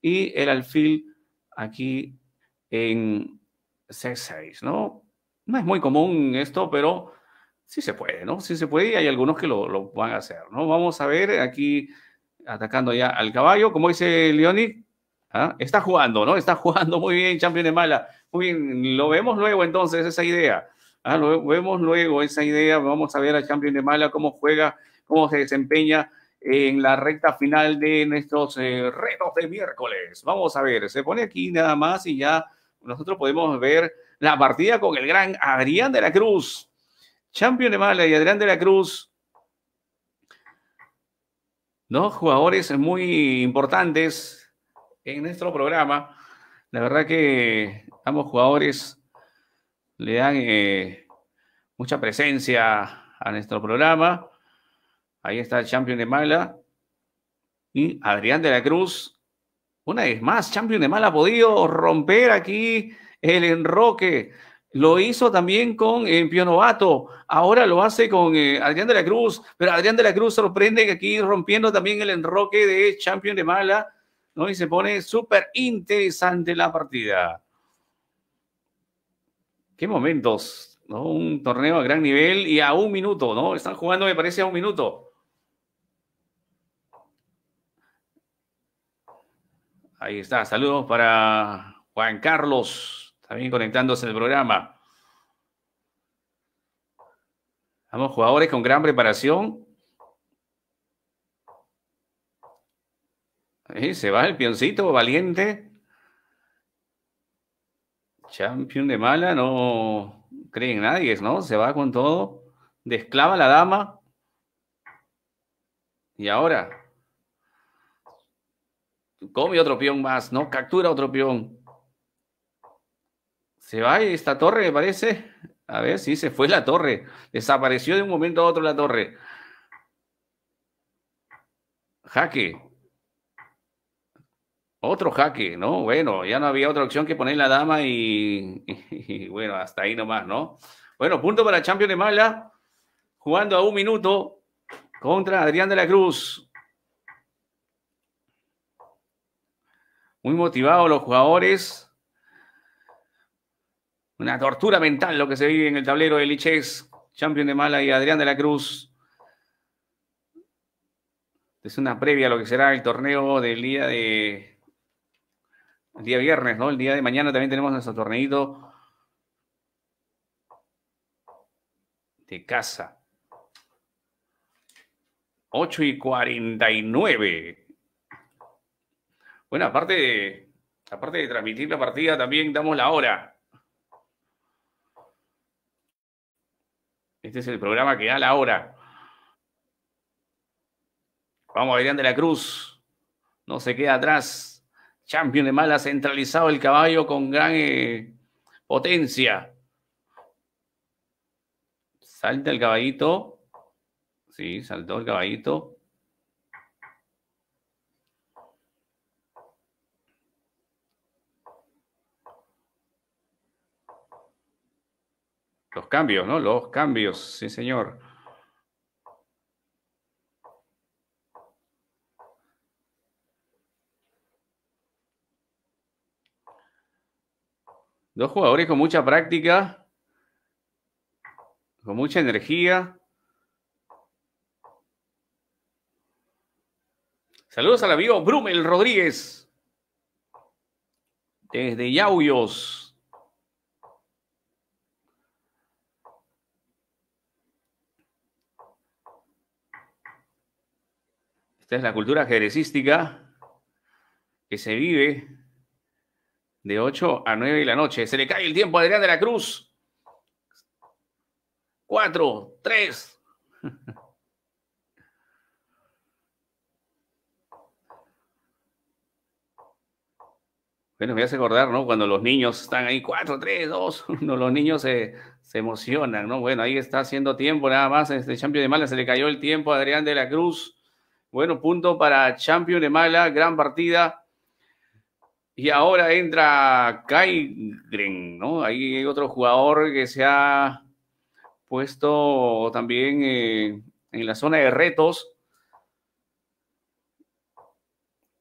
y el alfil aquí en C6, ¿no? No es muy común esto, pero sí se puede, ¿no? Sí se puede y hay algunos que lo, van a hacer, ¿no? Vamos a ver aquí atacando ya al caballo, como dice Leoni, ¿ah? está jugando, ¿no? Está jugando muy bien, Champion de Mala. Muy bien, lo vemos luego entonces, esa idea. Ah, lo vemos luego esa idea. Vamos a ver al Champion de Mala cómo juega, cómo se desempeña en la recta final de nuestros eh, retos de miércoles. Vamos a ver, se pone aquí nada más y ya nosotros podemos ver la partida con el gran Adrián de la Cruz. Champion de Mala y Adrián de la Cruz. Dos jugadores muy importantes en nuestro programa. La verdad que ambos jugadores le dan eh, mucha presencia a nuestro programa. Ahí está el champion de Mala. Y Adrián de la Cruz, una vez más, champion de Mala ha podido romper aquí el enroque. Lo hizo también con eh, Pionovato. Ahora lo hace con eh, Adrián de la Cruz. Pero Adrián de la Cruz sorprende que aquí rompiendo también el enroque de champion de Mala. Y se pone súper interesante la partida. Qué momentos, ¿no? Un torneo a gran nivel y a un minuto, ¿no? Están jugando, me parece, a un minuto. Ahí está, saludos para Juan Carlos, también conectándose al programa. Vamos, jugadores con gran preparación. Ahí se va el pioncito valiente. Champion de mala, no cree en nadie, ¿no? Se va con todo. Desclava la dama. Y ahora. Come otro peón más, ¿no? Captura otro peón. Se va esta torre, me parece. A ver, sí, se fue la torre. Desapareció de un momento a otro la torre. Jaque. Otro jaque, ¿no? Bueno, ya no había otra opción que poner la dama y, bueno, hasta ahí nomás, ¿no? Bueno, punto para Champions de Mala, jugando a un minuto contra Adrián de la Cruz. Muy motivados los jugadores. Una tortura mental lo que se vive en el tablero de Liches, Champion de Mala y Adrián de la Cruz. Es una previa a lo que será el torneo del día de el día viernes, ¿no? El día de mañana también tenemos nuestro torneito de casa. 8 y 49. Bueno, aparte de, aparte de transmitir la partida, también damos la hora. Este es el programa que da la hora. Vamos, Adrián de la Cruz. No se queda atrás. Champion de mala centralizado el caballo con gran eh, potencia. Salta el caballito. Sí, saltó el caballito. Los cambios, ¿no? Los cambios, sí, señor. Dos jugadores con mucha práctica, con mucha energía. Saludos al amigo Brumel Rodríguez. Desde Yauyos. Esta es la cultura jerezística que se vive de 8 a 9 de la noche. Se le cae el tiempo a Adrián de la Cruz. 4, 3. Bueno, me hace acordar, ¿no? Cuando los niños están ahí, 4, 3, 2, uno, los niños se, se emocionan, ¿no? Bueno, ahí está haciendo tiempo nada más. Este Champion de Mala se le cayó el tiempo a Adrián de la Cruz. Bueno, punto para Champion de Mala, gran partida. Y ahora entra Kaigren, ¿no? hay otro jugador que se ha puesto también eh, en la zona de retos.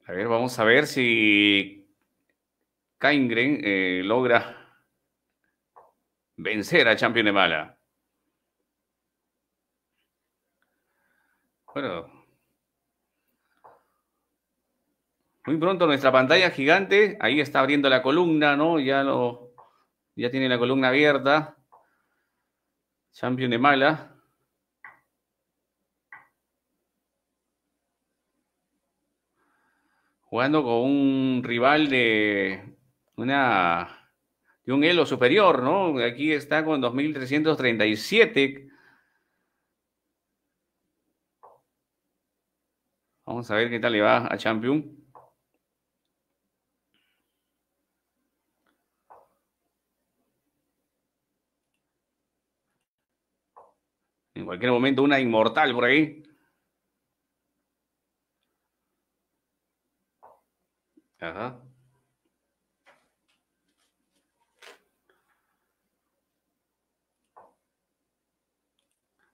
A ver, vamos a ver si Kaingren eh, logra vencer a Champion de Mala. Bueno, Muy pronto nuestra pantalla gigante, ahí está abriendo la columna, ¿no? Ya lo ya tiene la columna abierta. Champion de mala. Jugando con un rival de una de un elo superior, ¿no? Aquí está con 2337 Vamos a ver qué tal le va a Champion. cualquier momento una inmortal por ahí. Ajá.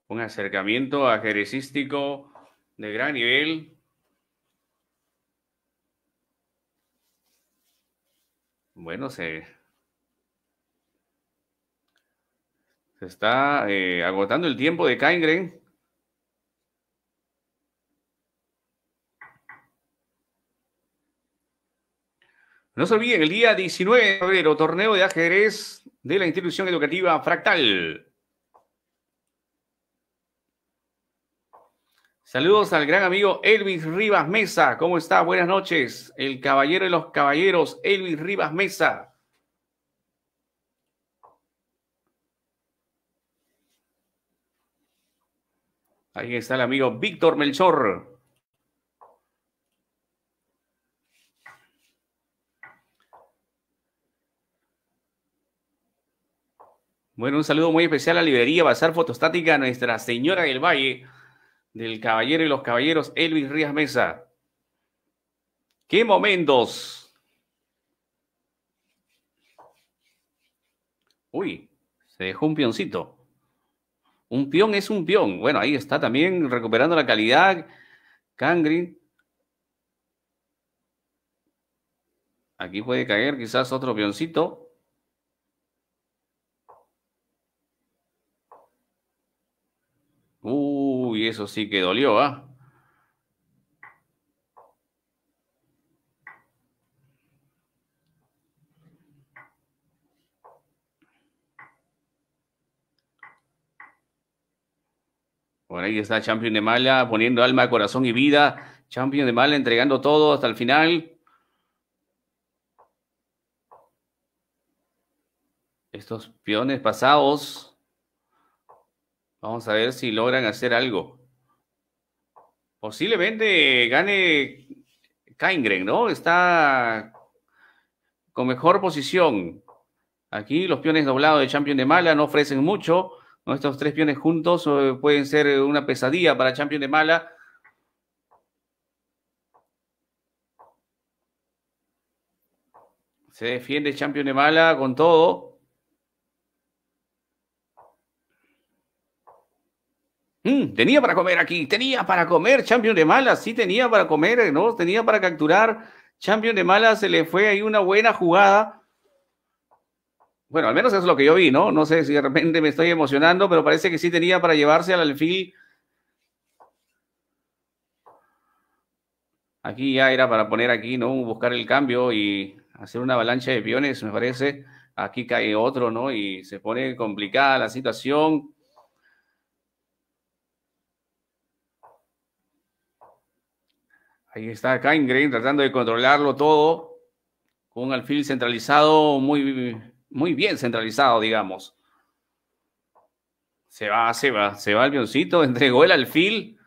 Un acercamiento a jerezístico de gran nivel. Bueno, se, Se está eh, agotando el tiempo de Kaingren. No se olviden, el día 19 de febrero, torneo de ajedrez de la institución educativa Fractal. Saludos al gran amigo Elvis Rivas Mesa. ¿Cómo está? Buenas noches. El caballero de los caballeros, Elvis Rivas Mesa. Ahí está el amigo Víctor Melchor. Bueno, un saludo muy especial a la librería Bazar Fotostática, Nuestra Señora del Valle, del Caballero y los Caballeros, Elvis Rías Mesa. ¡Qué momentos! Uy, se dejó un pioncito. Un peón es un peón. Bueno, ahí está también recuperando la calidad. Cangre. Aquí puede caer quizás otro peoncito. Uy, eso sí que dolió, ¿ah? Por ahí está Champion de Mala poniendo alma, corazón y vida. Champion de Mala entregando todo hasta el final. Estos peones pasados. Vamos a ver si logran hacer algo. Posiblemente gane Kaingren, ¿no? Está con mejor posición. Aquí los peones doblados de Champion de Mala no ofrecen mucho. Estos tres piones juntos eh, pueden ser eh, una pesadilla para Champion de Mala. Se defiende Champion de Mala con todo. Mm, tenía para comer aquí, tenía para comer Champion de Mala, sí tenía para comer, ¿no? Tenía para capturar. Champion de Mala se le fue ahí una buena jugada bueno, al menos eso es lo que yo vi, ¿no? No sé si de repente me estoy emocionando, pero parece que sí tenía para llevarse al alfil. Aquí ya era para poner aquí, ¿no? Buscar el cambio y hacer una avalancha de piones, me parece. Aquí cae otro, ¿no? Y se pone complicada la situación. Ahí está Green tratando de controlarlo todo. Con un alfil centralizado muy muy bien centralizado, digamos. Se va, se va, se va el pioncito, <laughs> entregó el alfil.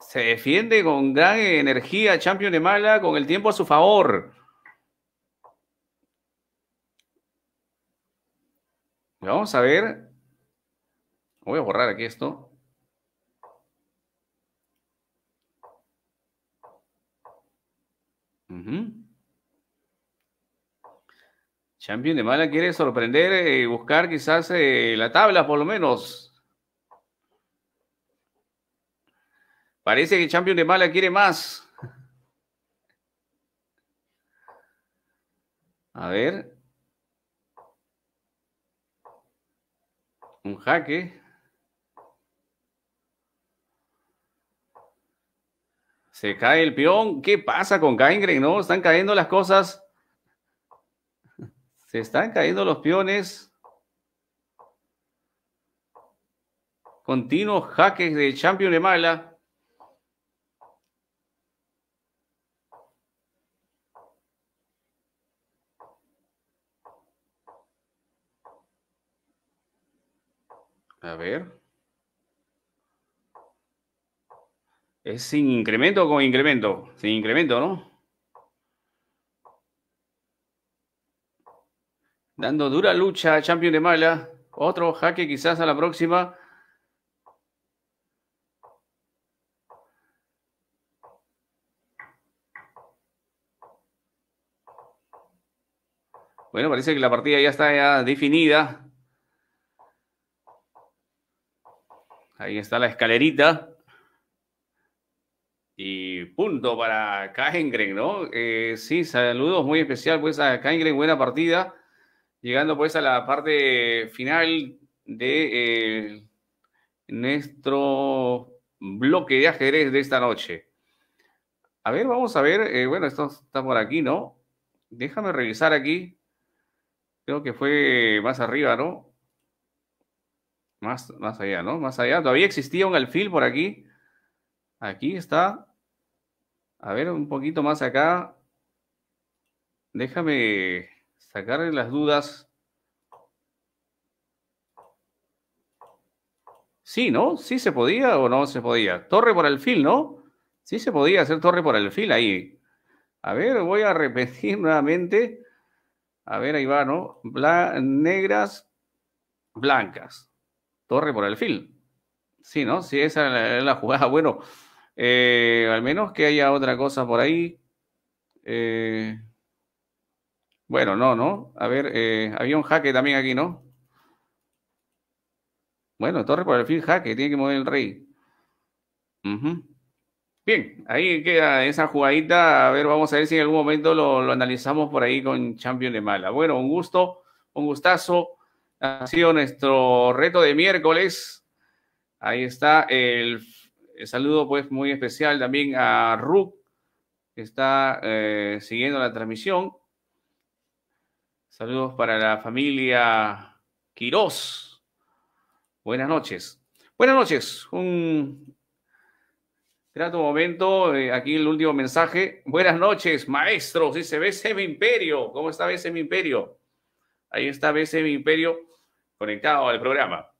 Se defiende con gran energía Champion de Mala con el tiempo a su favor. Vamos a ver. Voy a borrar aquí esto. Champion de Mala quiere sorprender y eh, buscar quizás eh, la tabla, por lo menos. Parece que Champion de Mala quiere más. A ver. Un jaque. Se cae el peón. ¿Qué pasa con Kaingren? No, están cayendo las cosas se están cayendo los peones. Continuos jaques de Champion de Mala. A ver. Es sin incremento o con incremento. Sin incremento, ¿no? Dando dura lucha a Champion de Mala. Otro jaque quizás a la próxima. Bueno, parece que la partida ya está definida. Ahí está la escalerita. Y punto para Kahengren, ¿no? Eh, sí, saludos muy especial pues a Kahengren, buena partida llegando pues a la parte final de eh, nuestro bloque de ajedrez de esta noche. A ver, vamos a ver. Eh, bueno, esto está por aquí, ¿no? Déjame revisar aquí. Creo que fue más arriba, ¿no? Más, más allá, ¿no? Más allá. Todavía existía un alfil por aquí. Aquí está. A ver, un poquito más acá. Déjame sacarle las dudas. Sí, ¿no? Sí se podía o no se podía. Torre por el fil, ¿no? Sí se podía hacer torre por el fil ahí. A ver, voy a repetir <laughs> nuevamente. A ver, ahí va, ¿no? negras, blancas. Torre por el fil. Sí, ¿no? Sí, esa es la, jugada. <laughs> Bueno, eh, al menos que haya otra cosa por ahí. Eh, bueno, no, no. A ver, eh, había un jaque también aquí, ¿no? Bueno, torre por el fin jaque, tiene que mover el rey. Bien, ahí queda esa jugadita. A ver, vamos a ver si en algún momento lo, analizamos por ahí con Champion de Mala. Bueno, un gusto, un gustazo. Ha sido nuestro reto de miércoles. Ahí está el, saludo pues muy especial también a Ruk, que está eh, siguiendo la transmisión. Saludos para la familia Quirós. Buenas noches. Buenas noches. Un grato momento. Eh, aquí el último mensaje. Buenas noches, maestros. Dice mi Imperio. ¿Cómo está mi Imperio? Ahí está mi Imperio conectado al programa.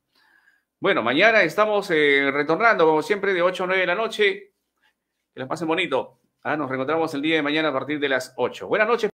Bueno, mañana estamos eh, retornando, como siempre, de 8 a 9 de la noche. Que les pasen bonito. Ah, nos reencontramos el día de mañana a partir de las 8. Buenas noches.